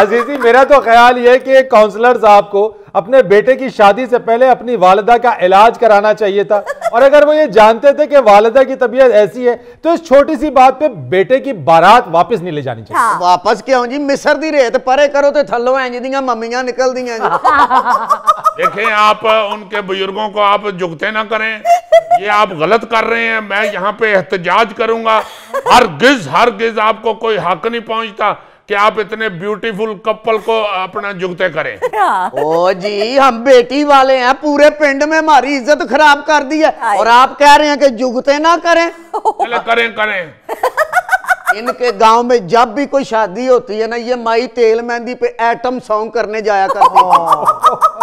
अजीजी मेरा तो ख्याल ये कि काउंसलर साहब को अपने बेटे की शादी से पहले अपनी वालदा का इलाज कराना चाहिए था और अगर वो ये जानते थे कि वालदा की तबीयत ऐसी है तो इस छोटी सी बात पे बेटे की बारात वापस नहीं ले जानी चाहिए हाँ। वापस क्यों जी मिसर दी रेत तो परे करो तो थलो है जी निकल दी देखें आप उनके बुजुर्गों को आप झुकते ना करें ये आप गलत कर रहे हैं मैं यहाँ पे एहतजाज करूंगा हर गिज हर गिज आपको कोई हक नहीं पहुंचता कि आप इतने ब्यूटीफुल कपल को अपना जुगते करें हाँ। ओ जी हम बेटी वाले हैं पूरे पिंड में हमारी इज्जत खराब कर दी है और आप कह रहे हैं कि जुगते ना करें चलो करें करें इनके गांव में जब भी कोई शादी होती है ना ये माई तेल मेहंदी पे एटम सॉन्ग करने जाया करती हाँ।